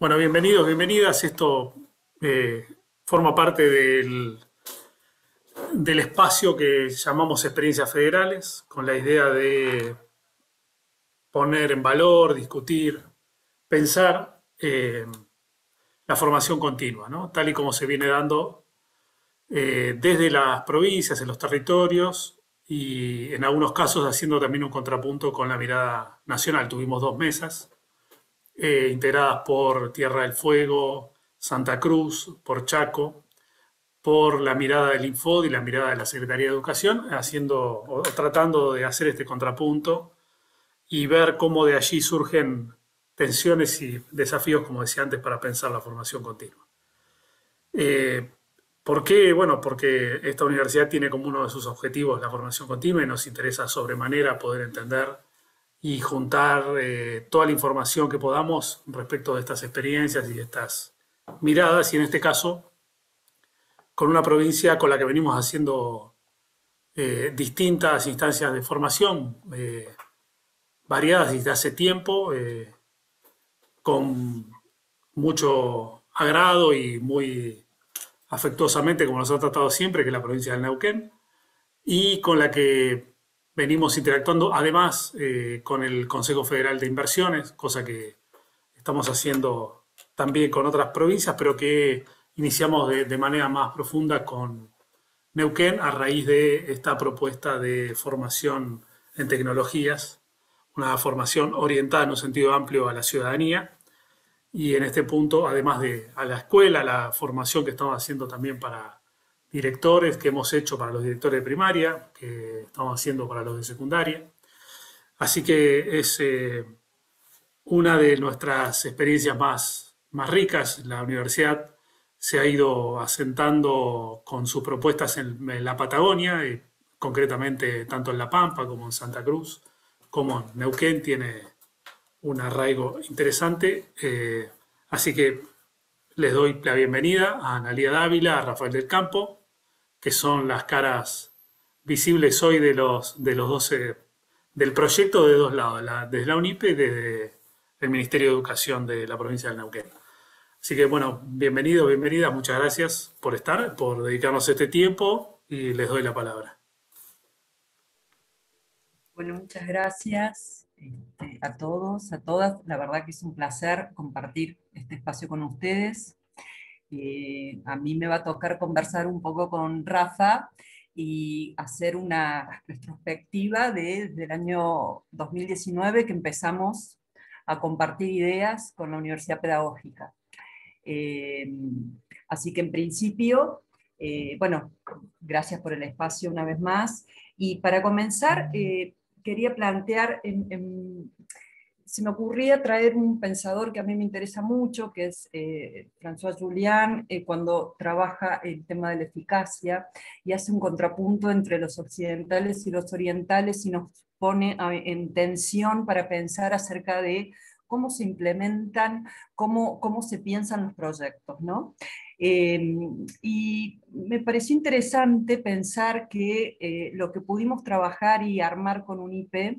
Bueno, bienvenidos, bienvenidas. Esto eh, forma parte del, del espacio que llamamos Experiencias Federales, con la idea de poner en valor, discutir, pensar eh, la formación continua, tal y como se viene dando eh, desde las provincias, en los territorios y en algunos casos haciendo también un contrapunto con la mirada nacional. Tuvimos dos mesas eh, integradas por Tierra del Fuego, Santa Cruz, por Chaco, por la mirada del Infod y la mirada de la Secretaría de Educación, haciendo o tratando de hacer este contrapunto y ver cómo de allí surgen tensiones y desafíos, como decía antes, para pensar la formación continua. Eh, ¿Por qué? Bueno, porque esta universidad tiene como uno de sus objetivos la formación continua y nos interesa sobremanera poder entender y juntar eh, toda la información que podamos respecto de estas experiencias y de estas miradas, y en este caso con una provincia con la que venimos haciendo eh, distintas instancias de formación, eh, variadas desde hace tiempo, con mucho agrado y muy afectuosamente, como nos ha tratado siempre, que es la provincia del Neuquén, y con la que venimos interactuando además eh, con el Consejo Federal de Inversiones, cosa que estamos haciendo también con otras provincias, pero que iniciamos de, de manera más profunda con Neuquén a raíz de esta propuesta de formación en tecnologías, una formación orientada en un sentido amplio a la ciudadanía y en este punto, además de a la escuela, la formación que estamos haciendo también para directores que hemos hecho para los directores de primaria, que estamos haciendo para los de secundaria. Así que es eh, una de nuestras experiencias más, más ricas. La universidad se ha ido asentando con sus propuestas en, la Patagonia, concretamente tanto en La Pampa como en Santa Cruz, como en Neuquén tiene un arraigo interesante. Eh, así que les doy la bienvenida a Analia Dávila, a Rafael del Campo que son las caras visibles hoy de los, de los 12, del proyecto de dos lados, desde la UNIPE y desde el Ministerio de Educación de la provincia del Neuquén. Así que bueno, bienvenido, bienvenidas, muchas gracias por estar, por dedicarnos este tiempo y les doy la palabra. Bueno, muchas gracias este, a todos, a todas. La verdad que es un placer compartir este espacio con ustedes a mí me va a tocar conversar un poco con Rafa y hacer una retrospectiva desde del año 2019 que empezamos a compartir ideas con la Universidad Pedagógica. Eh, así que en principio, eh, bueno, gracias por el espacio una vez más. Y para comenzar, eh, quería plantear se me ocurría traer un pensador que a mí me interesa mucho, que es eh, François Julián, eh, cuando trabaja el tema de la eficacia y hace un contrapunto entre los occidentales y los orientales y nos pone en tensión para pensar acerca de cómo se implementan, cómo, cómo se piensan los proyectos. Em, y me pareció interesante pensar que eh, lo que pudimos trabajar y armar con un IP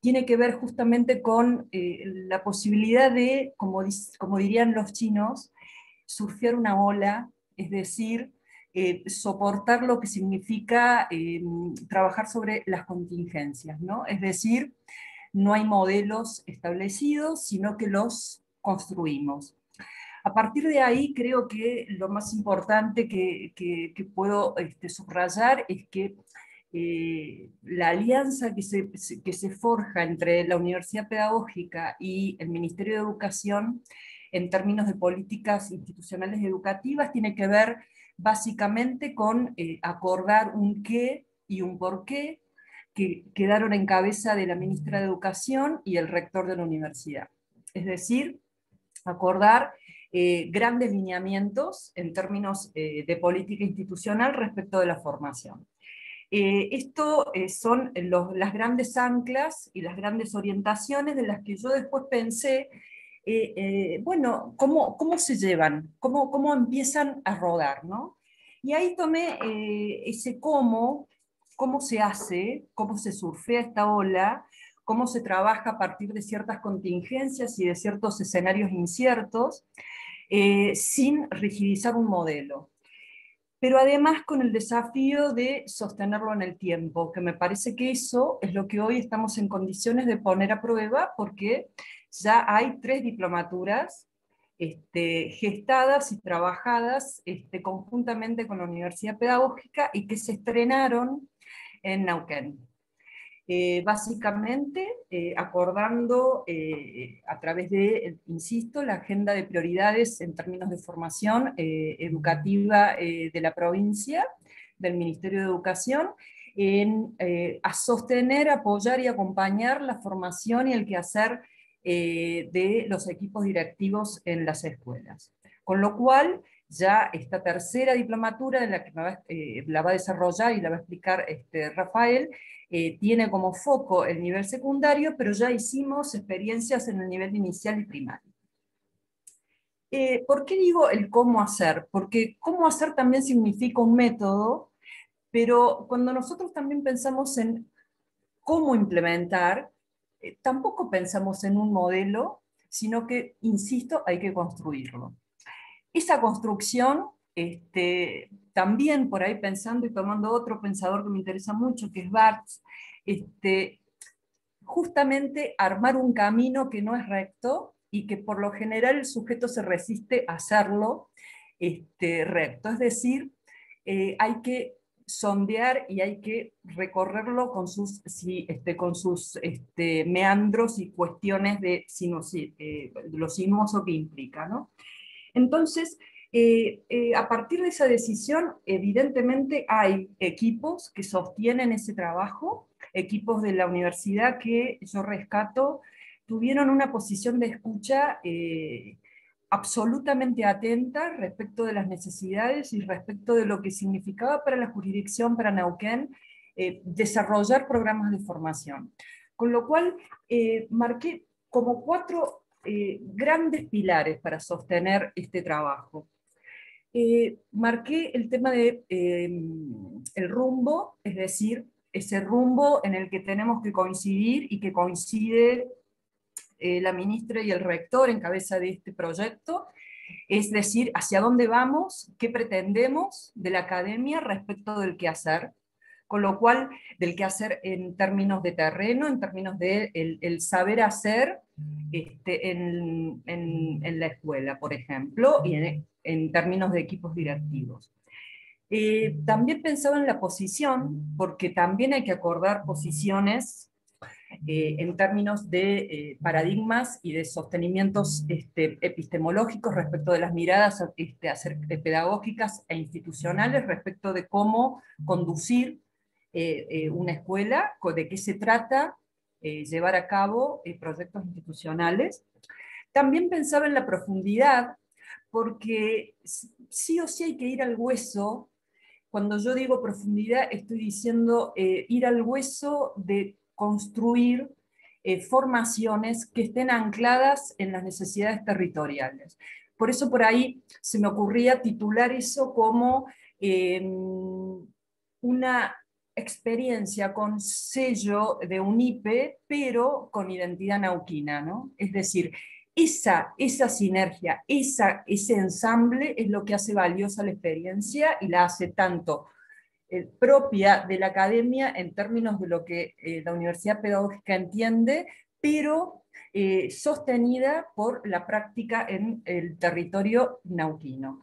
tiene que ver justamente con eh, la posibilidad de, como, dirían los chinos, surfear una ola, es decir, eh, soportar lo que significa eh, trabajar sobre las contingencias, ¿no? Es decir, no hay modelos establecidos, sino que los construimos. A partir de ahí, creo que lo más importante que, puedo este, subrayar es que eh, la alianza que se, forja entre la Universidad Pedagógica y el Ministerio de Educación en términos de políticas institucionales educativas tiene que ver básicamente con eh, acordar un qué y un por qué que quedaron en cabeza de la ministra de Educación y el rector de la universidad. Es decir, acordar eh, grandes lineamientos en términos de política institucional respecto de la formación. Eh, esto eh, son las grandes anclas y las grandes orientaciones de las que yo después pensé, eh, bueno, cómo, se llevan, cómo, empiezan a rodar, Y ahí tomé ese cómo, cómo se hace, cómo se surfea esta ola, cómo se trabaja a partir de ciertas contingencias y de ciertos escenarios inciertos, sin rigidizar un modelo pero además con el desafío de sostenerlo en el tiempo, que me parece que eso es lo que hoy estamos en condiciones de poner a prueba porque ya hay tres diplomaturas este, gestadas y trabajadas este, conjuntamente con la Universidad Pedagógica y que se estrenaron en Nauquén. Eh, básicamente eh, acordando eh, a través de, insisto, la agenda de prioridades en términos de formación educativa de la provincia, del Ministerio de Educación, en, a sostener, apoyar y acompañar la formación y el quehacer de los equipos directivos en las escuelas. Con lo cual, ya esta tercera diplomatura en la que eh, la va a desarrollar y la va a explicar este, Rafael, eh, tiene como foco el nivel secundario, pero ya hicimos experiencias en el nivel inicial y primario. Eh, ¿Por qué digo el cómo hacer? Porque cómo hacer también significa un método, pero cuando nosotros también pensamos en cómo implementar, tampoco pensamos en un modelo, sino que, insisto, hay que construirlo esa construcción, este, también por ahí pensando y tomando otro pensador que me interesa mucho, que es Barthes, este, justamente armar un camino que no es recto y que por lo general el sujeto se resiste a hacerlo este, recto. Es decir, eh, hay que sondear y hay que recorrerlo con sus, este, con sus meandros y cuestiones de, eh, lo sinuoso que implica. ¿no? Entonces, eh, eh, a partir de esa decisión, evidentemente hay equipos que sostienen ese trabajo, equipos de la universidad que yo rescato, tuvieron una posición de escucha eh, absolutamente atenta respecto de las necesidades y respecto de lo que significaba para la jurisdicción, para Nauquén, desarrollar programas de formación. Con lo cual, marqué como cuatro eh, grandes pilares para sostener este trabajo. Eh, marqué el tema de em, el rumbo, es decir, ese rumbo en el que tenemos que coincidir y que coincide eh, la ministra y el rector en cabeza de este proyecto, es decir, hacia dónde vamos, qué pretendemos de la academia respecto del hacer con lo cual del que hacer en términos de terreno, en términos de el, saber hacer este, en, la escuela, por ejemplo, y en, términos de equipos directivos. Eh, también pensaba en la posición, porque también hay que acordar posiciones eh, en términos de eh, paradigmas y de sostenimientos este, epistemológicos respecto de las miradas este, pedagógicas e institucionales, respecto de cómo conducir eh, eh, una escuela, de qué se trata, eh, llevar a cabo proyectos institucionales. También pensaba en la profundidad, porque sí o sí hay que ir al hueso. Cuando yo digo profundidad, estoy diciendo ir al hueso de construir formaciones que estén ancladas en las necesidades territoriales. Por eso por ahí se me ocurría titular eso como em, una experiencia con sello de un IPE, pero con identidad nauquina, ¿no? Es decir, esa, sinergia, ese ensamble es lo que hace valiosa la experiencia y la hace tanto eh, propia de la academia en términos de lo que eh, la Universidad Pedagógica entiende, pero eh, sostenida por la práctica en el territorio nauquino.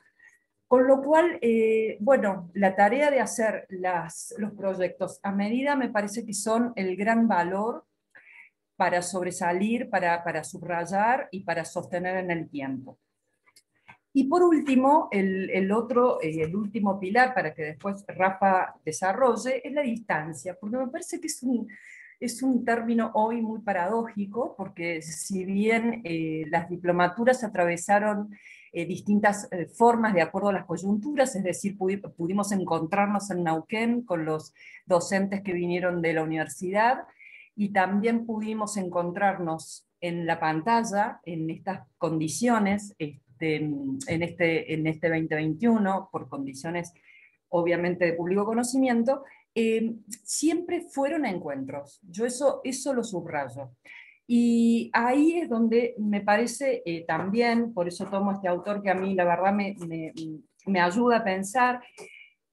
Con lo cual, eh, bueno, la tarea de hacer los proyectos a medida me parece que son el gran valor para sobresalir, para, subrayar y para sostener en el tiempo. Y por último, el, otro, eh, el último pilar para que después Rafa desarrolle es la distancia, porque me parece que es un, es un término hoy muy paradójico, porque si bien eh, las diplomaturas atravesaron eh, distintas eh, formas de acuerdo a las coyunturas, es decir, pudimos encontrarnos en Nauquén con los docentes que vinieron de la universidad y también pudimos encontrarnos en la pantalla, en estas condiciones, este, en, este, en este 2021, por condiciones obviamente de público conocimiento, eh, siempre fueron encuentros. Yo eso, eso lo subrayo. Y ahí es donde me parece eh, también, por eso tomo este autor que a mí la verdad me, ayuda a pensar,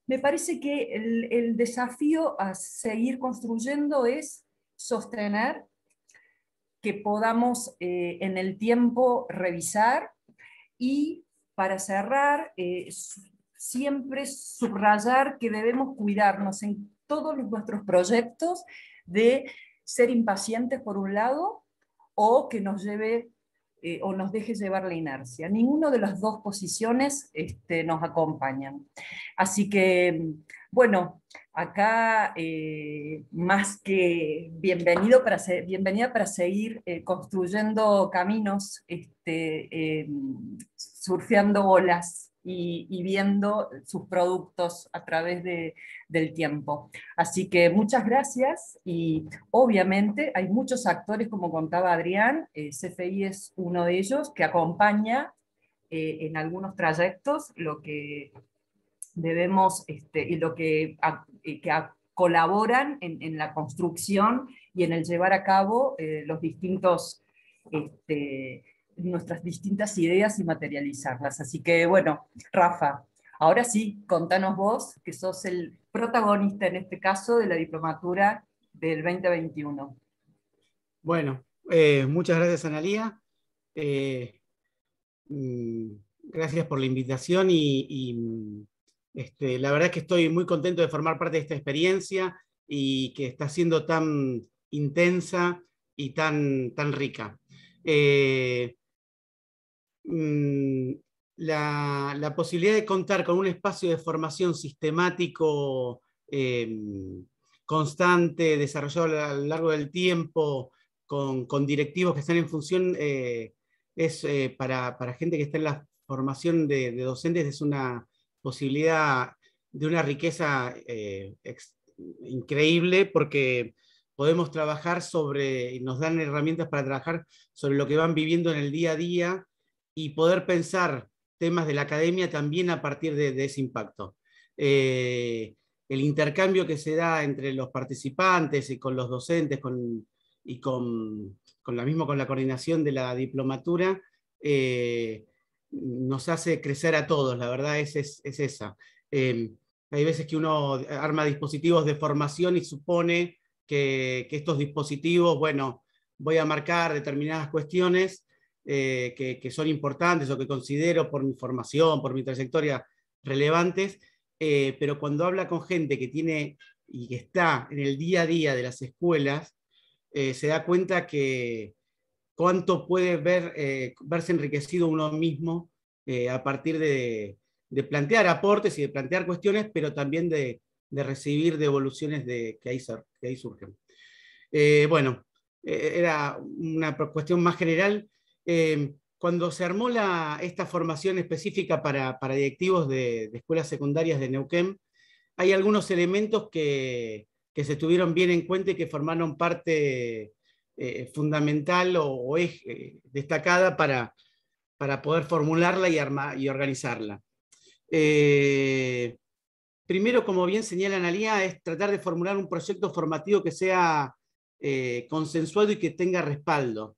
me parece que el, desafío a seguir construyendo es sostener que podamos eh, en el tiempo revisar y para cerrar, eh, siempre subrayar que debemos cuidarnos en todos nuestros proyectos de ser impacientes por un lado o que nos lleve eh, o nos deje llevar la inercia. Ninguna de las dos posiciones este, nos acompañan. Así que, bueno, acá eh, más que bienvenido para ser bienvenida para seguir eh, construyendo caminos, este, em, surfeando olas y, viendo sus productos a través del tiempo. Así que muchas gracias y obviamente hay muchos actores, como contaba Adrián, eh, CFI es uno de ellos que acompaña eh, en algunos trayectos lo que debemos este, y lo que, colaboran en, la construcción y en el llevar a cabo eh, los distintos este, nuestras distintas ideas y materializarlas. Así que bueno, Rafa, ahora sí, contanos vos, que sos el protagonista en este caso de la diplomatura del 2021. Bueno, eh, muchas gracias Analía. Eh, mm, gracias por la invitación y, mm, este, la verdad que estoy muy contento de formar parte de esta experiencia y que está siendo tan intensa y tan, tan rica. Eh, Mm, la, posibilidad de contar con un espacio de formación sistemático, em, constante, desarrollado a lo largo del tiempo, con, directivos que están en función, eh, es eh, para, gente que está en la formación de, docentes, es una posibilidad de una riqueza eh, increíble porque podemos trabajar sobre, nos dan herramientas para trabajar sobre lo que van viviendo en el día a día y poder pensar temas de la academia también a partir de, ese impacto. Eh, el intercambio que se da entre los participantes y con los docentes y con, la con la coordinación de la diplomatura eh, nos hace crecer a todos, la verdad es, esa. Eh, hay veces que uno arma dispositivos de formación y supone que, que estos dispositivos, bueno, voy a marcar determinadas cuestiones eh, que, son importantes o que considero por mi formación, por mi trayectoria relevantes, eh, pero cuando habla con gente que tiene y que está en el día a día de las escuelas, eh, se da cuenta que cuánto puede ver, verse enriquecido uno mismo a partir de, plantear aportes y de plantear cuestiones, pero también de, recibir devoluciones de, que, que ahí surgen. bueno, era una cuestión más general. Eh, cuando se armó esta formación específica para, directivos de, escuelas secundarias de Neuquén, hay algunos elementos que, se tuvieron bien en cuenta y que formaron parte eh, fundamental o, es, eh, destacada para, poder formularla y, organizarla. primero, como bien señala Analia, es tratar de formular un proyecto formativo que sea consensuado y que tenga respaldo.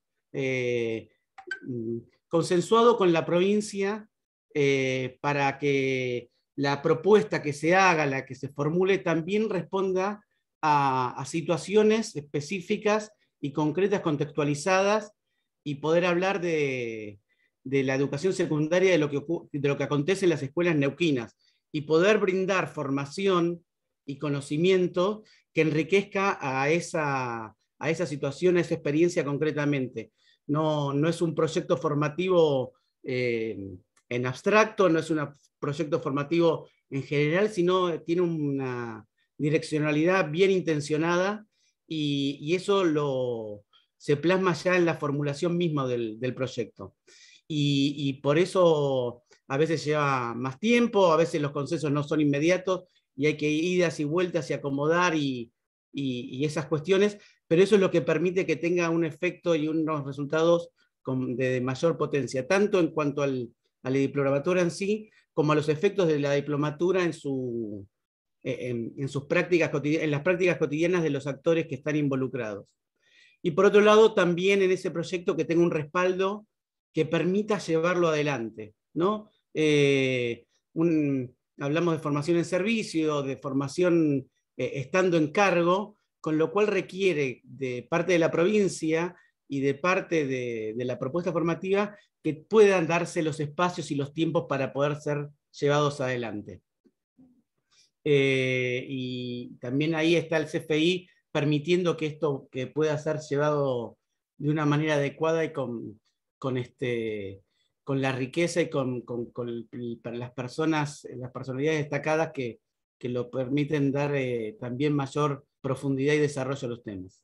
Mm, consensuado con la provincia eh, para que la propuesta que se haga, la que se formule, también responda a, situaciones específicas y concretas, contextualizadas, y poder hablar de, la educación secundaria, de lo, que, de lo que acontece en las escuelas neuquinas, y poder brindar formación y conocimiento que enriquezca a esa, a esa situación, a esa experiencia concretamente no, es un proyecto formativo eh, en abstracto, no es un proyecto formativo en general, sino eh, tiene una direccionalidad bien intencionada y, eso se plasma ya en la formulación misma del, proyecto. Y, por eso a veces lleva más tiempo, a veces los consensos no son inmediatos y hay que idas y vueltas y acomodar y esas cuestiones, pero eso es lo que permite que tenga un efecto y unos resultados de, mayor potencia, tanto en cuanto al, a la diplomatura en sí, como a los efectos de la diplomatura en, e, sus prácticas en las prácticas cotidianas de los actores que están involucrados. Y por otro lado, también en ese proyecto que tenga un respaldo que permita llevarlo adelante. ¿no? Eh, hablamos de formación en servicio, de formación eh, estando en cargo, con lo cual requiere de parte de la provincia y de parte de, la propuesta formativa que puedan darse los espacios y los tiempos para poder ser llevados adelante. Eh, y también ahí está el CFI permitiendo que esto que pueda ser llevado de una manera adecuada y con, este, con la riqueza y con, las personas, las personalidades destacadas que, lo permiten dar eh, también mayor profundidad y desarrollo de los temas.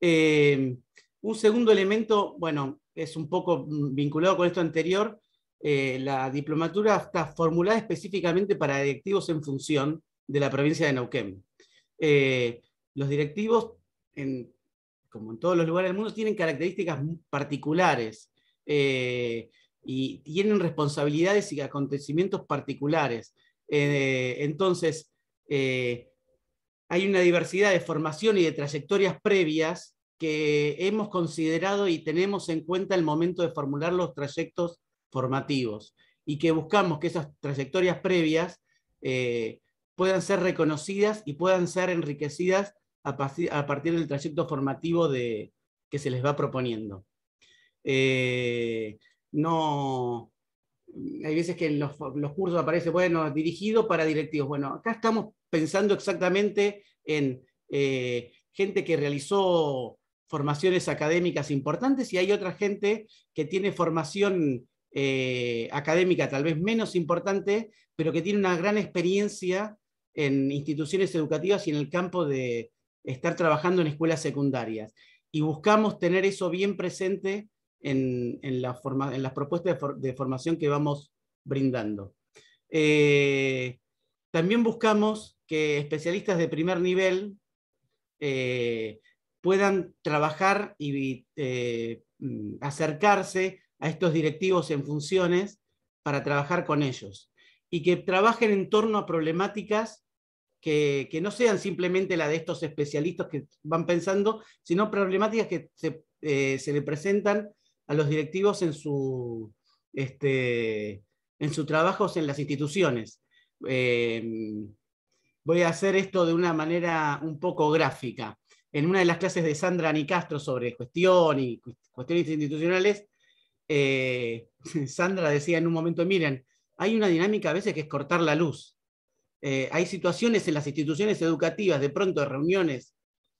Eh, un segundo elemento, bueno, es un poco vinculado con esto anterior, eh, la diplomatura está formulada específicamente para directivos en función de la provincia de Neuquén. Eh, los directivos, como en todos los lugares del mundo, tienen características particulares y tienen responsabilidades y acontecimientos particulares. entonces, hay una diversidad de formación y de trayectorias previas que hemos considerado y tenemos en cuenta el momento de formular los trayectos formativos y que buscamos que esas trayectorias previas eh, puedan ser reconocidas y puedan ser enriquecidas a, partir del trayecto formativo de, que se les va proponiendo. Eh, no, hay veces que en los, los cursos aparece, bueno, dirigido para directivos. Bueno, acá estamos pensando exactamente en eh, gente que realizó formaciones académicas importantes y hay otra gente que tiene formación eh, académica tal vez menos importante, pero que tiene una gran experiencia en instituciones educativas y en el campo de estar trabajando en escuelas secundarias. Y buscamos tener eso bien presente en, las propuestas de, formación que vamos brindando. Eh, también buscamos que especialistas de primer nivel eh, puedan trabajar y eh, mm, acercarse a estos directivos en funciones para trabajar con ellos y que trabajen en torno a problemáticas que, no sean simplemente la de estos especialistas que van pensando, sino problemáticas que se, eh, le presentan a los directivos en, su, este, en sus trabajos en las instituciones. Em, voy a hacer esto de una manera un poco gráfica. En una de las clases de Sandra Nicastro sobre y cuestiones institucionales, eh, Sandra decía en un momento, miren, hay una dinámica a veces que es cortar la luz. Eh, hay situaciones en las instituciones educativas, de pronto reuniones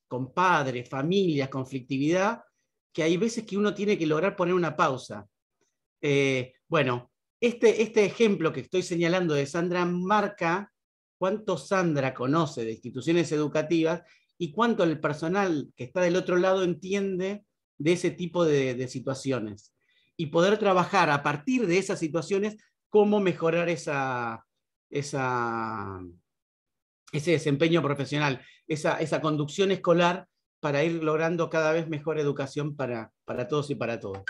con padres, familias, conflictividad, que hay veces que uno tiene que lograr poner una pausa. Eh, bueno, este, este, ejemplo que estoy señalando de Sandra marca cuánto Sandra conoce de instituciones educativas y cuánto el personal que está del otro lado entiende de ese tipo de, situaciones. Y poder trabajar a partir de esas situaciones cómo mejorar esa, ese desempeño profesional, esa, conducción escolar para ir logrando cada vez mejor educación para, todos y para todas.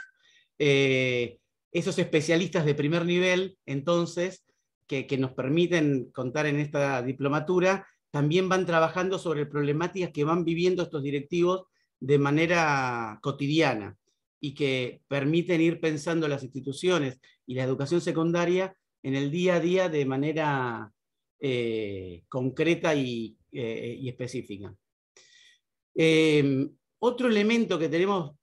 Eh, esos especialistas de primer nivel, entonces, que, nos permiten contar en esta diplomatura, también van trabajando sobre problemáticas que van viviendo estos directivos de manera cotidiana y que permiten ir pensando las instituciones y la educación secundaria en el día a día de manera eh, concreta y, eh, específica. Eh, otro elemento que tenemos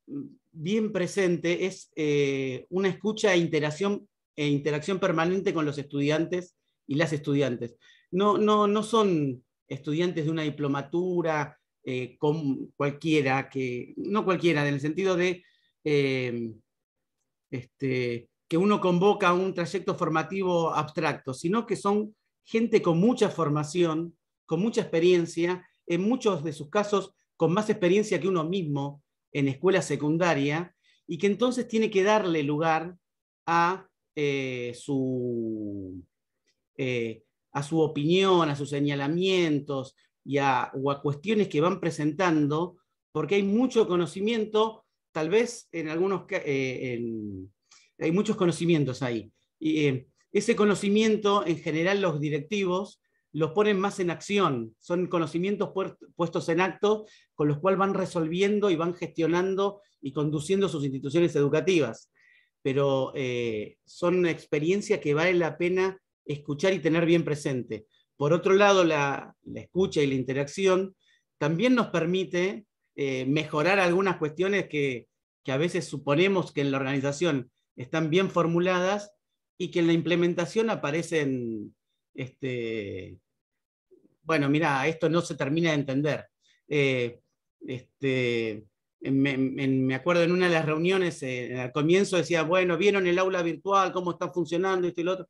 bien presente es eh, una escucha e interacción, e interacción permanente con los estudiantes y las estudiantes. No, son estudiantes de una diplomatura eh, con cualquiera, que, no cualquiera, en el sentido de em, este, que uno convoca un trayecto formativo abstracto, sino que son gente con mucha formación, con mucha experiencia, en muchos de sus casos con más experiencia que uno mismo en escuela secundaria y que entonces tiene que darle lugar a, eh, su, eh, a su opinión, a sus señalamientos y a, o a cuestiones que van presentando, porque hay mucho conocimiento, tal vez en algunos eh, hay muchos conocimientos ahí. Y, eh, ese conocimiento en general los directivos los ponen más en acción, son conocimientos puestos en acto, con los cuales van resolviendo y van gestionando y conduciendo sus instituciones educativas. Pero eh, son experiencias que vale la pena escuchar y tener bien presente. Por otro lado, la, escucha y la interacción también nos permite eh, mejorar algunas cuestiones que, a veces suponemos que en la organización están bien formuladas y que en la implementación aparecen este, bueno, mira, esto no se termina de entender. Eh, este, me, acuerdo en una de las reuniones, al eh, comienzo decía, bueno, vieron el aula virtual, cómo está funcionando esto y lo otro.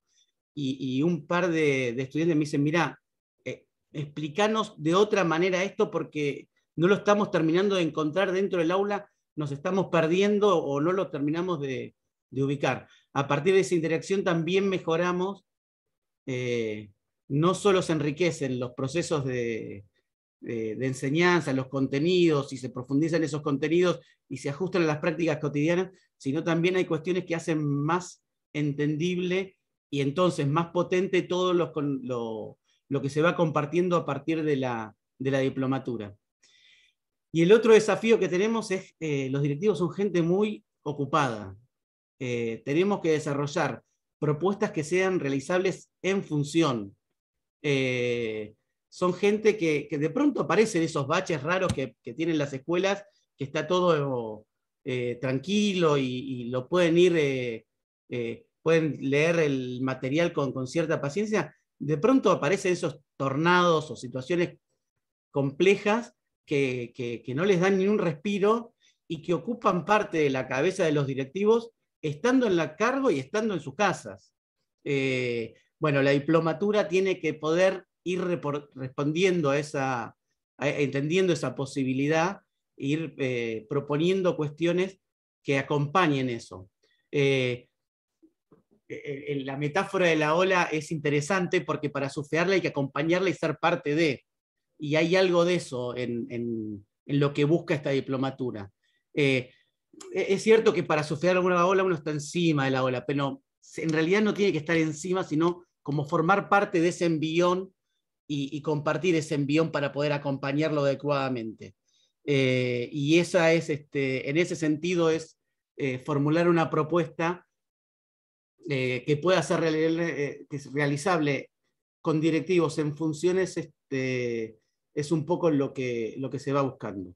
Y, un par de, estudiantes me dicen, mira, eh, explícanos de otra manera esto porque no lo estamos terminando de encontrar dentro del aula, nos estamos perdiendo o no lo terminamos de, ubicar. A partir de esa interacción también mejoramos no solo se enriquecen los procesos de, enseñanza, los contenidos, y se profundizan esos contenidos y se ajustan a las prácticas cotidianas, sino también hay cuestiones que hacen más entendible y entonces más potente todo lo, que se va compartiendo a partir de la, diplomatura. Y el otro desafío que tenemos es, eh, los directivos son gente muy ocupada. Eh, tenemos que desarrollar propuestas que sean realizables en función, eh, son gente que, de pronto aparecen esos baches raros que, tienen las escuelas, que está todo eh, tranquilo y, lo pueden ir, eh, pueden leer el material con, cierta paciencia. De pronto aparecen esos tornados o situaciones complejas que, que no les dan ni un respiro y que ocupan parte de la cabeza de los directivos estando en la cargo y estando en sus casas. Eh, bueno, la diplomatura tiene que poder ir respondiendo a esa, entendiendo esa posibilidad, ir eh, proponiendo cuestiones que acompañen eso. Eh, e, e, la metáfora de la ola es interesante porque para sufearla hay que acompañarla y ser parte de. Y hay algo de eso en, lo que busca esta diplomatura. Eh, e, es cierto que para surfear alguna ola uno está encima de la ola, pero en realidad no tiene que estar encima, sino como formar parte de ese envión y, compartir ese envión para poder acompañarlo adecuadamente. Eh, y esa es, este, en ese sentido, es eh, formular una propuesta eh, que pueda ser realizable con directivos en funciones, este, es un poco lo que, lo que se va buscando.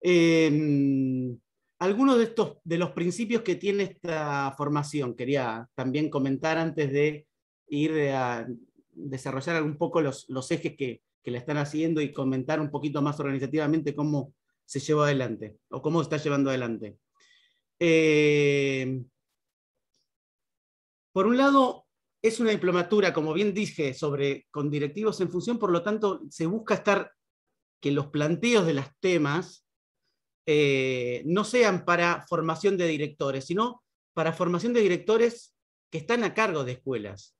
Em, algunos de estos de los principios que tiene esta formación quería también comentar antes de ir a desarrollar un poco los, ejes que, que la están haciendo y comentar un poquito más organizativamente cómo se llevó adelante o cómo se está llevando adelante. Eh, por un lado, es una diplomatura, como bien dije, sobre, con directivos en función, por lo tanto, se busca estar que los planteos de los temas eh, no sean para formación de directores, sino para formación de directores que están a cargo de escuelas.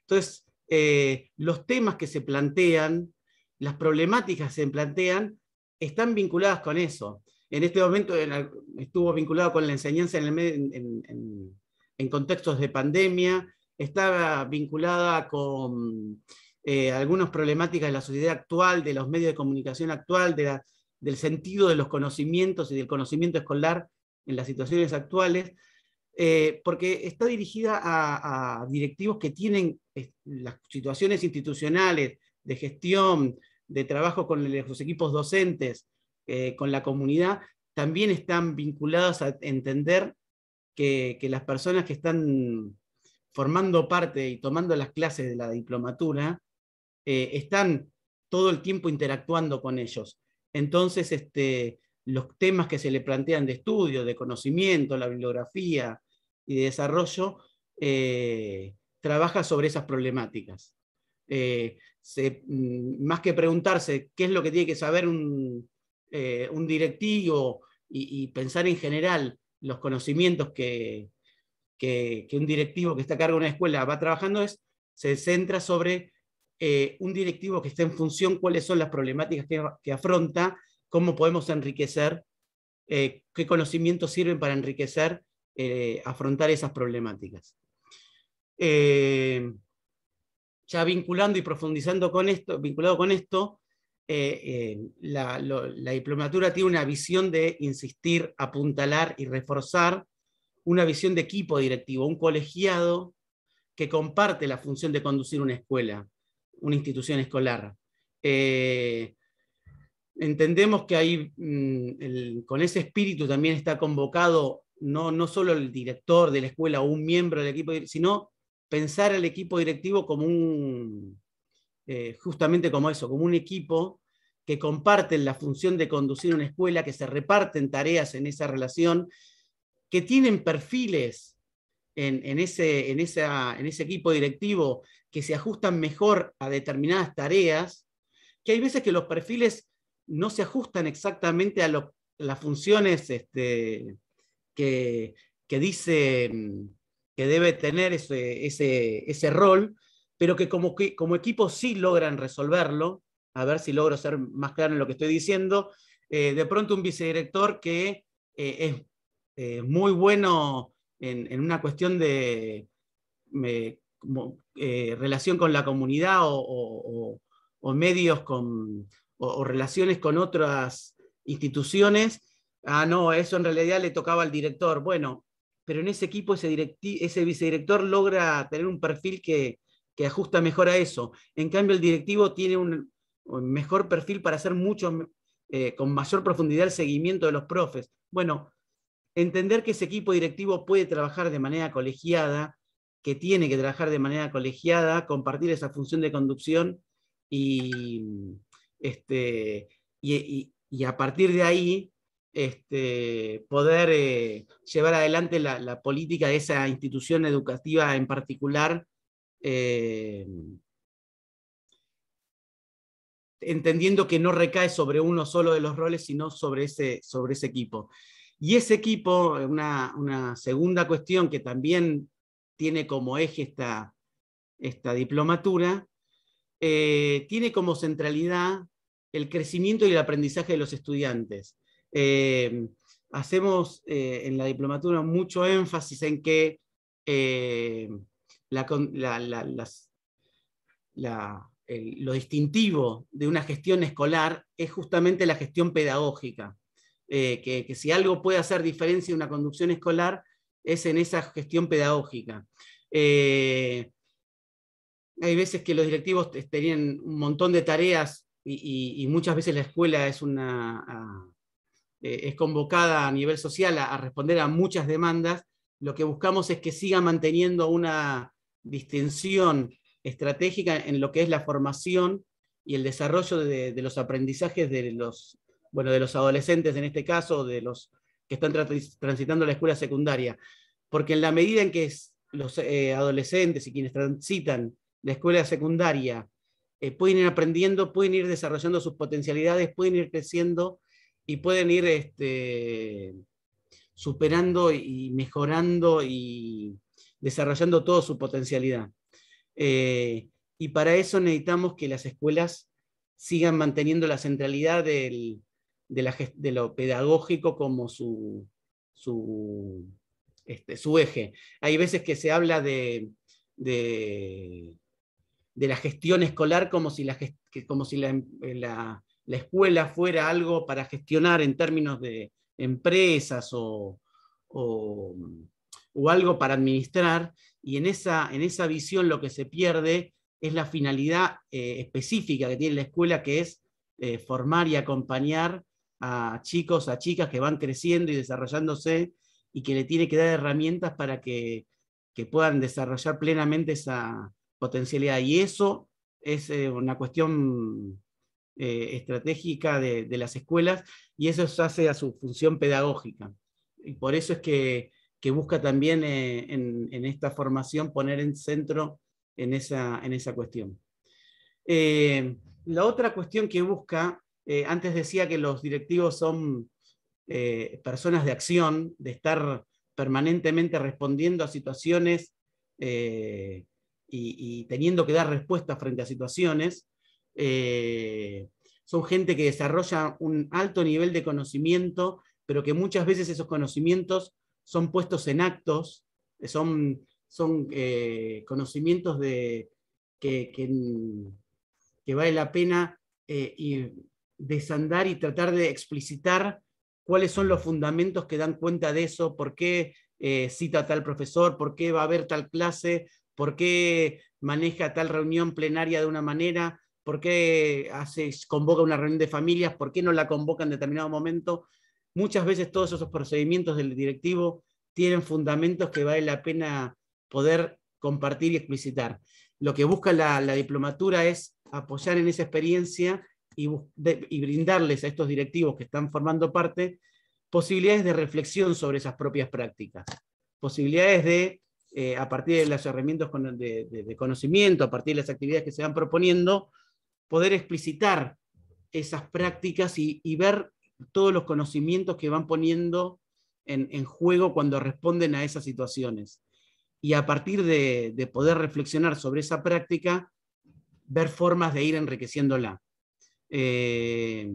Entonces, eh, los temas que se plantean, las problemáticas que se plantean, están vinculadas con eso. En este momento estuvo vinculado con la enseñanza en, contextos de pandemia, estaba vinculada con eh, algunas problemáticas de la sociedad actual, de los medios de comunicación actual, de la, del sentido de los conocimientos y del conocimiento escolar en las situaciones actuales, eh, porque está dirigida a, directivos que tienen las situaciones institucionales de gestión, de trabajo con los equipos docentes, eh, con la comunidad, también están vinculadas a entender que, las personas que están formando parte y tomando las clases de la diplomatura eh, están todo el tiempo interactuando con ellos entonces, este, los temas que se le plantean de estudio, de conocimiento, la bibliografía y de desarrollo, eh, trabaja sobre esas problemáticas. Eh, mm, más que preguntarse qué es lo que tiene que saber un, eh, directivo y, pensar en general los conocimientos que, que, un directivo que está a cargo de una escuela va trabajando, es, se centra sobre eh, un directivo que esté en función, cuáles son las problemáticas que, afronta, cómo podemos enriquecer, eh, qué conocimientos sirven para enriquecer, eh, afrontar esas problemáticas. ya vinculando y profundizando con esto, vinculado con esto, la diplomatura tiene una visión de insistir, apuntalar y reforzar una visión de equipo directivo, un colegiado que comparte la función de conducir una escuela, una institución escolar. Eh, entendemos que ahí, mm, con ese espíritu también está convocado no, no solo el director de la escuela o un miembro del equipo, sino pensar al equipo directivo como un, eh, justamente como eso, como un equipo que comparten la función de conducir una escuela, que se reparten tareas en esa relación, que tienen perfiles en, ese, en, en ese equipo directivo que se ajustan mejor a determinadas tareas, que hay veces que los perfiles no se ajustan exactamente a las funciones este, que, que, dice mm, que debe tener ese, rol, pero que como, como, equipo sí logran resolverlo. A ver si logro ser más claro en lo que estoy diciendo. Eh, de pronto un vicedirector que eh, es eh, muy bueno en, una cuestión de eh, relación con la comunidad o, medios con, o, relaciones con otras instituciones. Ah, no, eso en realidad le tocaba al director. Bueno, pero en ese equipo ese, ese vicedirector logra tener un perfil que, ajusta mejor a eso. En cambio, el directivo tiene un, mejor perfil para hacer mucho, eh, con mayor profundidad el seguimiento de los profes. Bueno, entender que ese equipo directivo puede trabajar de manera colegiada, que tiene que trabajar de manera colegiada, compartir esa función de conducción y, este, y, a partir de ahí este, poder eh, llevar adelante la, política de esa institución educativa en particular, eh, entendiendo que no recae sobre uno solo de los roles, sino sobre ese, sobre ese equipo. Y ese equipo, eh, una, segunda cuestión que también tiene como eje esta, diplomatura, eh, tiene como centralidad el crecimiento y el aprendizaje de los estudiantes. Eh, hacemos en la diplomatura mucho énfasis en que lo distintivo de una gestión escolar es justamente la gestión pedagógica. Eh, que, si algo puede hacer diferencia en una conducción escolar es en esa gestión pedagógica. Eh, hay veces que los directivos tenían un montón de tareas y, muchas veces la escuela es, una, eh, es convocada a nivel social a, responder a muchas demandas. Lo que buscamos es que siga manteniendo una distinción estratégica en lo que es la formación y el desarrollo de los aprendizajes de los bueno, de los adolescentes en este caso, de los que están transitando la escuela secundaria. Porque en la medida en que los eh, adolescentes y quienes transitan la escuela secundaria eh, pueden ir aprendiendo, pueden ir desarrollando sus potencialidades, pueden ir creciendo y pueden ir este, superando y mejorando y desarrollando toda su potencialidad. Eh, y para eso necesitamos que las escuelas sigan manteniendo la centralidad del, de, lo pedagógico como su, este, su, eje. Hay veces que se habla de, de, la gestión escolar como si, la, como si la, escuela fuera algo para gestionar en términos de empresas o, algo para administrar, y en esa, en esa visión lo que se pierde es la finalidad eh, específica que tiene la escuela, que es eh, formar y acompañar a chicos, a chicas que van creciendo y desarrollándose y que le tiene que dar herramientas para que, puedan desarrollar plenamente esa potencialidad. Y eso es eh, una cuestión eh, estratégica de, las escuelas y eso se hace a su función pedagógica. Y por eso es que, busca también eh, en, esta formación poner en centro en esa, en esa cuestión. la otra cuestión que busca eh, antes decía que los directivos son eh, personas de acción, de estar permanentemente respondiendo a situaciones eh, y, teniendo que dar respuesta frente a situaciones. son gente que desarrolla un alto nivel de conocimiento, pero que muchas veces esos conocimientos son puestos en actos, son, son conocimientos de, que, vale la pena ir desandar y tratar de explicitar cuáles son los fundamentos que dan cuenta de eso, por qué eh, cita tal profesor, por qué va a haber tal clase, por qué maneja tal reunión plenaria de una manera, por qué convoca una reunión de familias, por qué no la convoca en determinado momento. Muchas veces todos esos procedimientos del directivo tienen fundamentos que vale la pena poder compartir y explicitar. Lo que busca la diplomatura es apoyar en esa experiencia y, brindarles a estos directivos que están formando parte posibilidades de reflexión sobre esas propias prácticas, posibilidades de, eh, a partir de las herramientas de, conocimiento, a partir de las actividades que se van proponiendo, poder explicitar esas prácticas y, ver todos los conocimientos que van poniendo en, juego cuando responden a esas situaciones. Y a partir de, de poder reflexionar sobre esa práctica, ver formas de ir enriqueciéndola. Eh,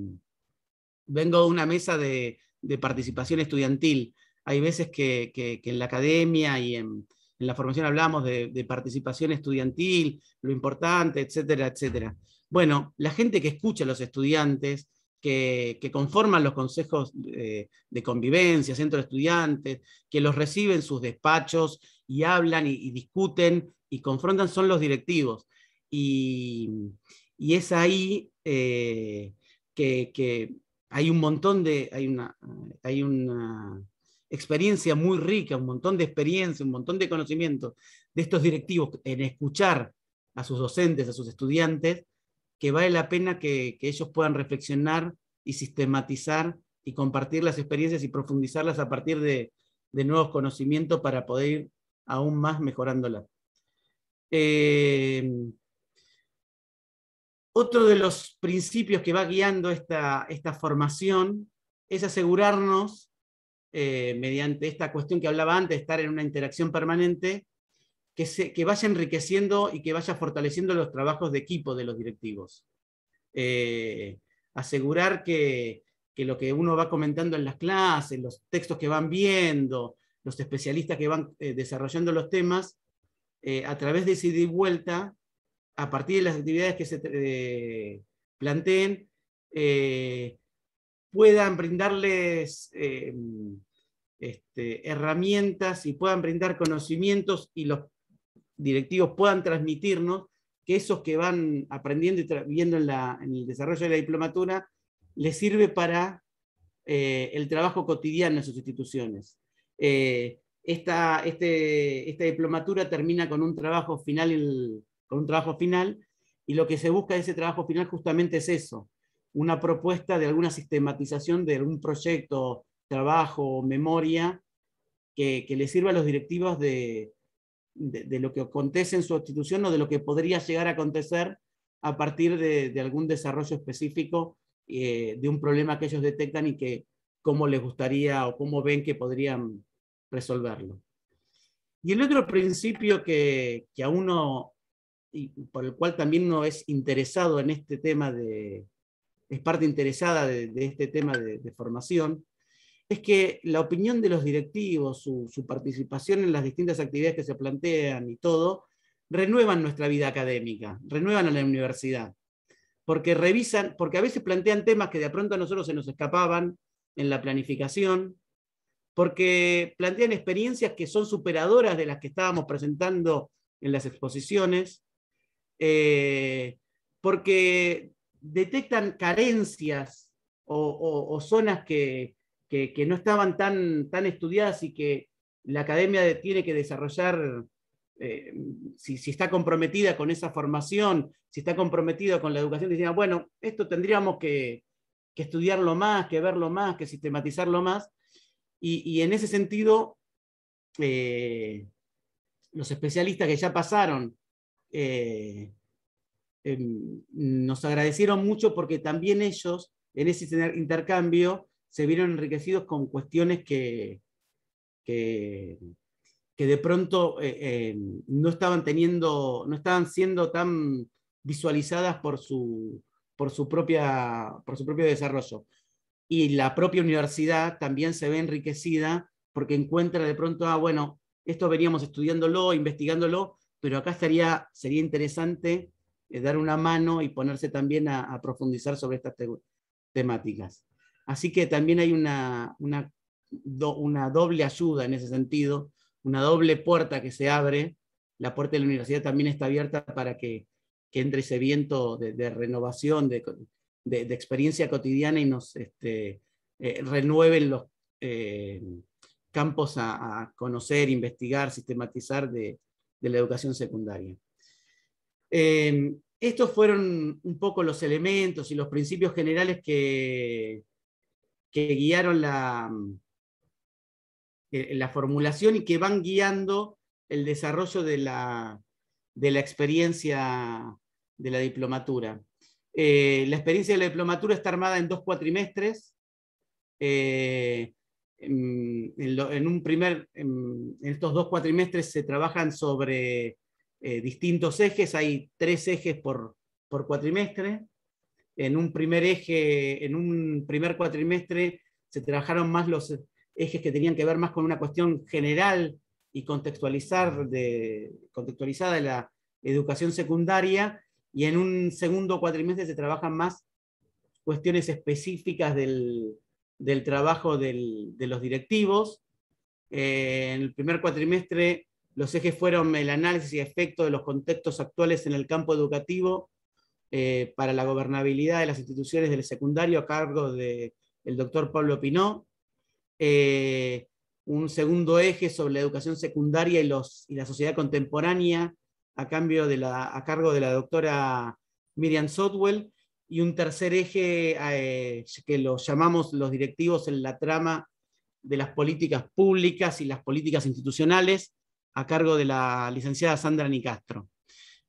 vengo de una mesa de, participación estudiantil. Hay veces que, en la academia y en, la formación hablamos de, participación estudiantil, lo importante, etcétera, etcétera. Bueno, la gente que escucha a los estudiantes, que, conforman los consejos de, convivencia, centro de estudiantes, que los reciben en sus despachos y hablan y, y, discuten y confrontan, son los directivos. Y, y es ahí eh, que, hay un montón de, hay una, hay una experiencia muy rica, un montón de experiencia, un montón de conocimiento de estos directivos en escuchar a sus docentes, a sus estudiantes, que vale la pena que, ellos puedan reflexionar y sistematizar y compartir las experiencias y profundizarlas a partir de, de nuevos conocimientos para poder ir aún más mejorándolas. Eh, otro de los principios que va guiando esta, esta formación es asegurarnos, eh, mediante esta cuestión que hablaba antes, de estar en una interacción permanente, que, vaya enriqueciendo y que vaya fortaleciendo los trabajos de equipo de los directivos. Eh, asegurar que, lo que uno va comentando en las clases, los textos que van viendo, los especialistas que van eh, desarrollando los temas, a través de ese vuelta a partir de las actividades que se eh, planteen, eh, puedan brindarles eh, este, herramientas y puedan brindar conocimientos y los directivos puedan transmitirnos que esos que van aprendiendo y viendo en, el desarrollo de la diplomatura les sirve para el trabajo cotidiano en sus instituciones. Esta, este, esta diplomatura termina con un trabajo final con un trabajo final, y lo que se busca de ese trabajo final justamente es eso, una propuesta de alguna sistematización de algún proyecto, trabajo, memoria, que, que le sirva a los directivos de, de, lo que acontece en su institución o de lo que podría llegar a acontecer a partir de, de algún desarrollo específico eh, de un problema que ellos detectan y que cómo les gustaría o cómo ven que podrían resolverlo. Y el otro principio que, que a uno y por el cual también uno es interesado en este tema de, es parte interesada de, este tema de, formación, es que la opinión de los directivos, su, su, participación en las distintas actividades que se plantean y todo, renuevan nuestra vida académica, renuevan a la universidad, porque revisan, porque a veces plantean temas que de pronto a nosotros se nos escapaban en la planificación, porque plantean experiencias que son superadoras de las que estábamos presentando en las exposiciones, eh, porque detectan carencias o, zonas que, no estaban tan, tan estudiadas y que la academia tiene que desarrollar, eh, si, está comprometida con esa formación, si está comprometida con la educación, diciendo, bueno, esto tendríamos que, estudiarlo más, que verlo más, que sistematizarlo más. Y, en ese sentido, eh, los especialistas que ya pasaron eh, em, nos agradecieron mucho porque también ellos, en ese intercambio, se vieron enriquecidos con cuestiones que, que, que de pronto eh, em, no estaban teniendo, no estaban siendo tan visualizadas por su, por su, propia, por su propio desarrollo. Y la propia universidad también se ve enriquecida porque encuentra de pronto, ah, bueno, esto veníamos estudiándolo, investigándolo, pero acá estaría, sería interesante eh, dar una mano y ponerse también a, profundizar sobre estas temáticas. Así que también hay una, una, doble ayuda en ese sentido, una doble puerta que se abre. La puerta de la universidad también está abierta para que, entre ese viento de, renovación, de, experiencia cotidiana y nos este, eh, renueven los eh, campos a, a, conocer, investigar, sistematizar de, de la educación secundaria. Em, estos fueron un poco los elementos y los principios generales que, que guiaron la, eh, la formulación y que van guiando el desarrollo de la, de la experiencia de la diplomatura. Eh, la experiencia de la diplomatura está armada en dos cuatrimestres. Eh, en, en, un primer, en estos dos cuatrimestres se trabajan sobre eh, distintos ejes, hay tres ejes por, por cuatrimestre. En un primer eje, en un primer cuatrimestre se trabajaron más los ejes que tenían que ver más con una cuestión general y contextualizar de, contextualizada de la educación secundaria, y en un segundo cuatrimestre se trabajan más cuestiones específicas del, del trabajo de los directivos. Eh, en el primer cuatrimestre los ejes fueron el análisis y efecto de los contextos actuales en el campo educativo eh, para la gobernabilidad de las instituciones del secundario a cargo del doctor Pablo Pinó. Eh, un segundo eje sobre la educación secundaria y, los, y la sociedad contemporánea a, cambio de la, a cargo de la doctora Miriam Sotwell y un tercer eje eh, que lo llamamos los directivos en la trama de las políticas públicas y las políticas institucionales a cargo de la licenciada Sandra Nicastro.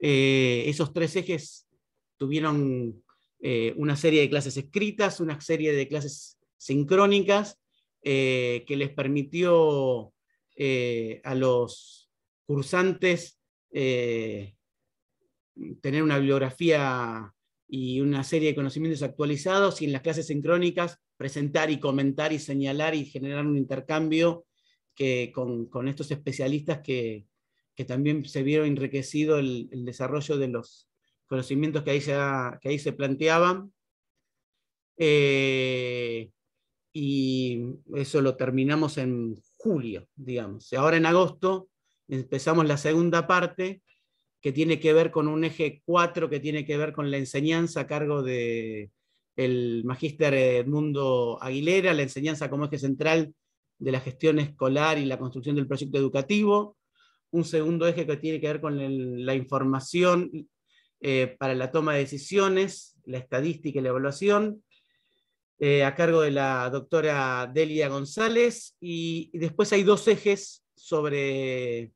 Eh, esos tres ejes tuvieron eh, una serie de clases escritas, una serie de clases sincrónicas que les permitió a los cursantes tener una bibliografía y una serie de conocimientos actualizados y en las clases sincrónicas presentar y comentar y señalar y generar un intercambio que, con, estos especialistas que, también se vieron enriquecido el, desarrollo de los conocimientos que ahí, se, que ahí se planteaban. Eh, y eso lo terminamos en julio, digamos. Ahora en agosto empezamos la segunda parte que tiene que ver con un eje 4 que tiene que ver con la enseñanza a cargo del el magíster eh, Edmundo Aguilera, la enseñanza como eje central de la gestión escolar y la construcción del proyecto educativo, un segundo eje que tiene que ver con la información eh, para la toma de decisiones, la estadística y la evaluación, eh, a cargo de la doctora Delia González, y después hay dos ejes sobre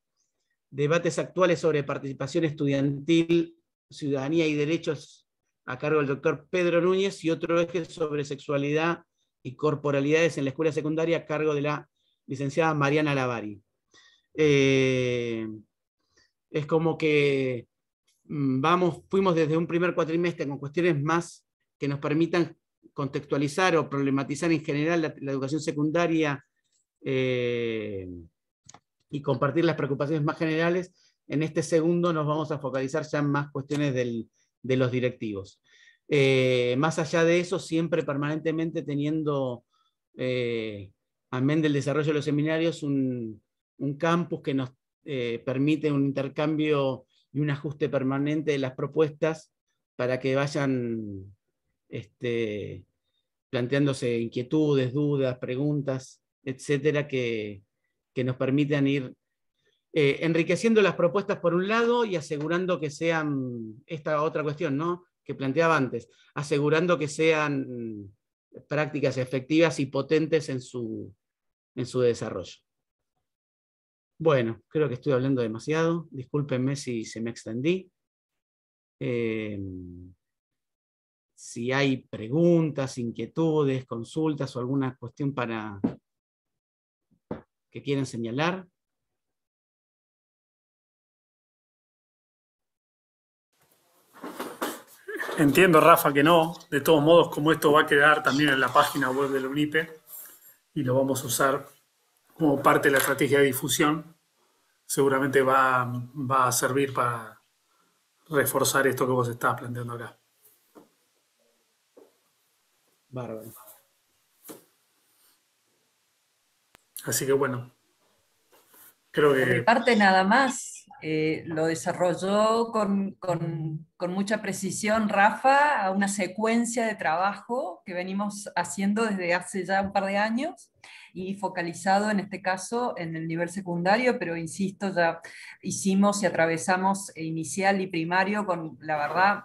debates actuales sobre participación estudiantil, ciudadanía y derechos a cargo del doctor Pedro Núñez y otro eje sobre sexualidad y corporalidades en la escuela secundaria a cargo de la licenciada Mariana Lavari. Eh, es como que mm, vamos, fuimos desde un primer cuatrimestre con cuestiones más que nos permitan contextualizar o problematizar en general la, educación secundaria eh, y compartir las preocupaciones más generales. En este segundo nos vamos a focalizar ya en más cuestiones de los directivos. Eh, más allá de eso, siempre permanentemente teniendo, eh, amén del desarrollo de los seminarios, un, campus que nos eh, permite un intercambio y un ajuste permanente de las propuestas para que vayan este, planteándose inquietudes, dudas, preguntas, etcétera, que, que nos permitan ir eh, enriqueciendo las propuestas por un lado y asegurando que sean, esta otra cuestión ¿no? que planteaba antes, asegurando que sean prácticas efectivas y potentes en su, en su desarrollo. Bueno, creo que estoy hablando demasiado. Discúlpenme si se me extendí. Eh, si hay preguntas, inquietudes, consultas o alguna cuestión para, quieren señalar? Entiendo, Rafa, que no. De todos modos, como esto va a quedar también en la página web del UNIPE y lo vamos a usar como parte de la estrategia de difusión, seguramente va, va a servir para reforzar esto que vos estás planteando acá. Bárbaro. Así que bueno, creo que... parte nada más, eh, lo desarrolló con, con, con, mucha precisión Rafa a una secuencia de trabajo que venimos haciendo desde hace ya un par de años y focalizado en este caso en el nivel secundario, pero insisto, ya hicimos y atravesamos inicial y primario con, la verdad,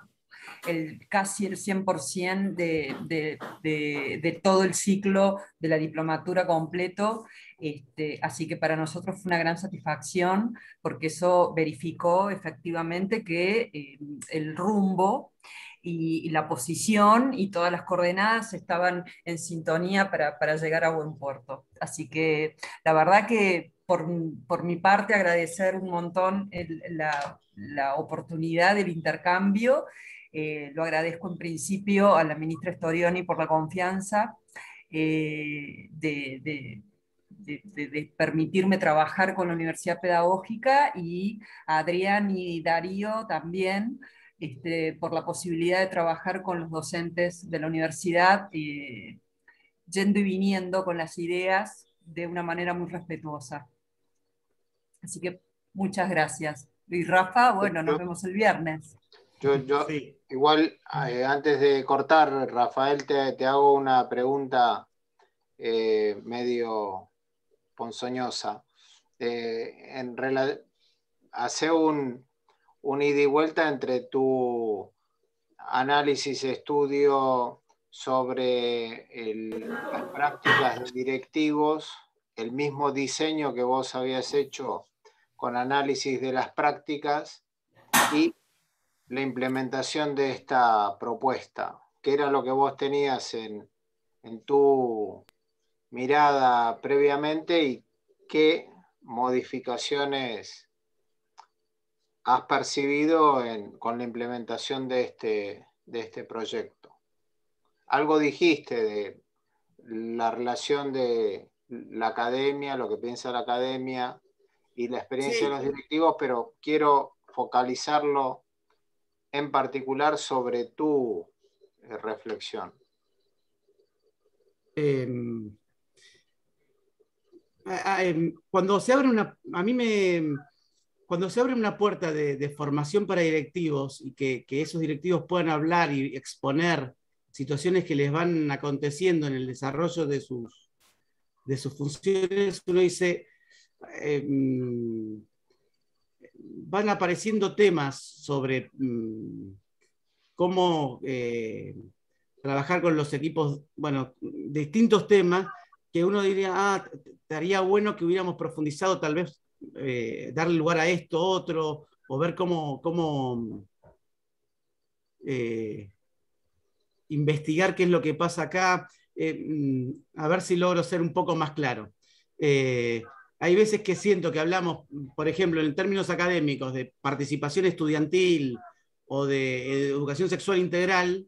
el, casi el 100% de, todo el ciclo de la diplomatura completo. Este, así que para nosotros fue una gran satisfacción porque eso verificó efectivamente que eh, el rumbo y, la posición y todas las coordenadas estaban en sintonía para, llegar a buen puerto. Así que la verdad que por, mi parte agradecer un montón la, la, oportunidad del intercambio eh, lo agradezco en principio a la ministra Storioni por la confianza eh, de, permitirme trabajar con la Universidad Pedagógica y a Adrián y Darío también. Este, por la posibilidad de trabajar con los docentes de la universidad, eh, yendo y viniendo con las ideas de una manera muy respetuosa. Así que muchas gracias. Y Rafa, bueno, nos vemos el viernes. Yo, igual, eh, antes de cortar, Rafael, te, hago una pregunta eh, medio ponzoñosa. Eh, en hace un, un ida y vuelta entre tu análisis, estudio sobre las prácticas de directivos, el mismo diseño que vos habías hecho con análisis de las prácticas y la implementación de esta propuesta? ¿Qué era lo que vos tenías en, tu mirada previamente y qué modificaciones has percibido con la implementación de este, de este proyecto? Algo dijiste de la relación de la academia, lo que piensa la academia y la experiencia de los directivos, pero quiero focalizarlo en particular sobre tu eh, reflexión? Em, em, cuando se abre una, a mí me, cuando se abre una puerta de, formación para directivos y que, esos directivos puedan hablar y exponer situaciones que les van aconteciendo en el desarrollo de sus, de sus funciones, uno dice, em, van apareciendo temas sobre mm, cómo eh, trabajar con los equipos, bueno, distintos temas que uno diría, ah, estaría bueno que hubiéramos profundizado tal vez eh, darle lugar a esto, otro, o ver cómo, cómo eh, investigar qué es lo que pasa acá, mm, a ver si logro ser un poco más claro hay veces que siento que hablamos, por ejemplo, en términos académicos, de participación estudiantil o de eh, educación sexual integral,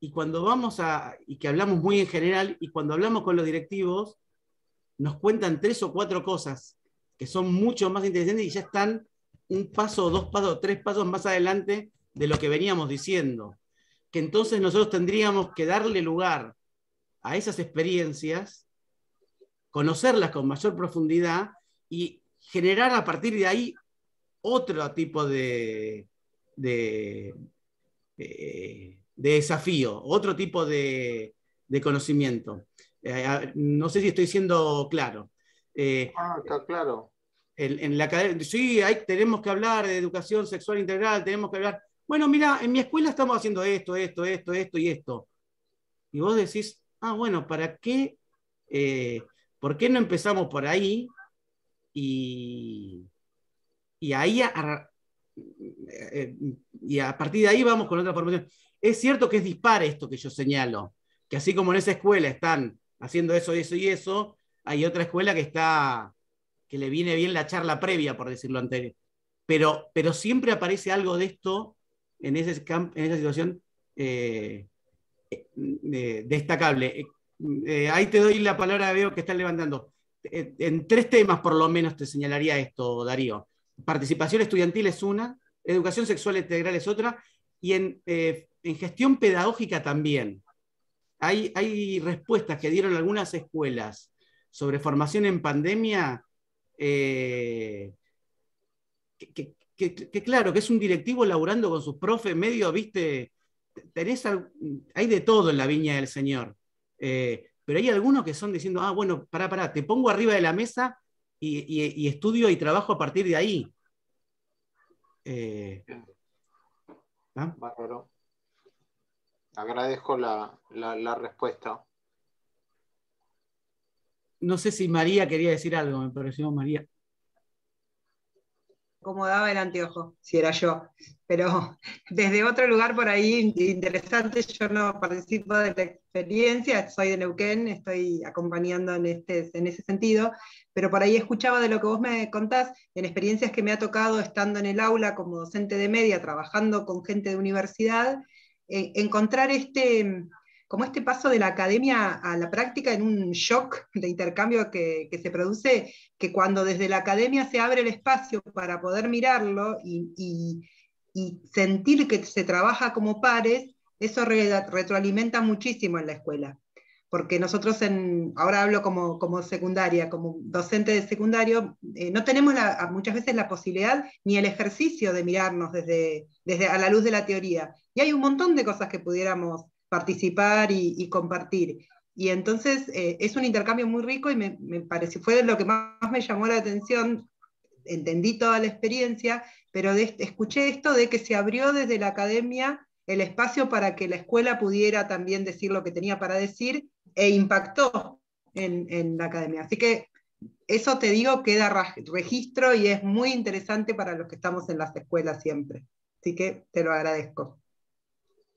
y cuando vamos a, que hablamos muy en general, y cuando hablamos con los directivos, nos cuentan tres o cuatro cosas que son mucho más interesantes y ya están un paso, dos pasos, tres pasos más adelante de lo que veníamos diciendo. Que entonces nosotros tendríamos que darle lugar a esas experiencias conocerlas con mayor profundidad y generar a partir de ahí otro tipo de, de, eh, desafío, otro tipo de, conocimiento. Eh, no sé si estoy siendo claro. Eh, ah, está claro. En, la sí, ahí tenemos que hablar de educación sexual integral, tenemos que hablar, bueno, mira, en mi escuela estamos haciendo esto, esto, esto, esto y esto. Y vos decís, ah, bueno, ¿para qué? ¿Por qué no empezamos por ahí y, ahí a, eh, y a partir de ahí vamos con otra formación? Es cierto que es dispar esto que yo señalo, que así como en esa escuela están haciendo eso, y eso y eso, hay otra escuela que está que le viene bien la charla previa, por decirlo anterior. Pero, pero siempre aparece algo de esto en, ese en esa situación eh, eh, destacable. Eh, ahí te doy la palabra, veo que están levantando. Eh, en, tres temas por lo menos te señalaría esto, Darío. Participación estudiantil es una, educación sexual integral es otra, y en, eh, gestión pedagógica también. Hay, hay, respuestas que dieron algunas escuelas sobre formación en pandemia que, claro, que es un directivo laburando con sus profes, medio, viste, tenés, hay de todo en la viña del Señor. Eh, pero hay algunos que son diciendo, ah, bueno, pará, pará, te pongo arriba de la mesa y, estudio y trabajo a partir de ahí. Eh, ¿ah? Bárbaro. Agradezco la, la respuesta. No sé si María quería decir algo, me pareció María cómo daba el anteojo, si era yo. Pero desde otro lugar por ahí interesante, yo no participo de la experiencia, soy de Neuquén, estoy acompañando en, este, en ese sentido, pero por ahí escuchaba de lo que vos me contás, en experiencias que me ha tocado estando en el aula como docente de media, trabajando con gente de universidad, eh, encontrar este como este paso de la academia a la práctica en un shock de intercambio que, se produce, que cuando desde la academia se abre el espacio para poder mirarlo y, sentir que se trabaja como pares, eso retroalimenta muchísimo en la escuela. Porque nosotros, en, ahora hablo como, secundaria, como docente de secundario, eh, no tenemos muchas veces la posibilidad ni el ejercicio de mirarnos desde, desde a la luz de la teoría. Y hay un montón de cosas que pudiéramos participar y, compartir. Y entonces eh, es un intercambio muy rico y me, pareció, fue lo que más, me llamó la atención, entendí toda la experiencia, pero escuché esto de que se abrió desde la academia el espacio para que la escuela pudiera también decir lo que tenía para decir e impactó en, en la academia. Así que eso te digo, queda registro y es muy interesante para los que estamos en las escuelas siempre. Así que te lo agradezco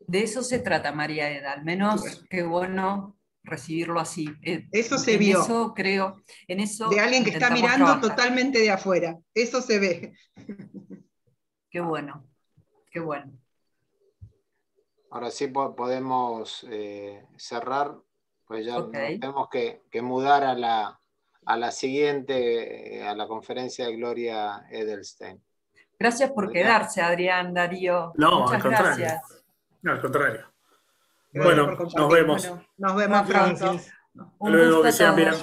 de eso se trata, María Eda, al menos qué bueno recibirlo así. Eh, eso se vio. creo, en eso. De alguien que está mirando totalmente de afuera. Eso se ve. Qué bueno, qué bueno. Ahora sí podemos eh, cerrar, pues ya tenemos que, mudar a la, a la siguiente, eh, a la conferencia de Gloria Edelstein. Gracias por quedarse, Adrián, Darío. Muchas Gracias. No, al contrario. Bueno, nos vemos. nos vemos Francis. pronto. luego, que sean bien.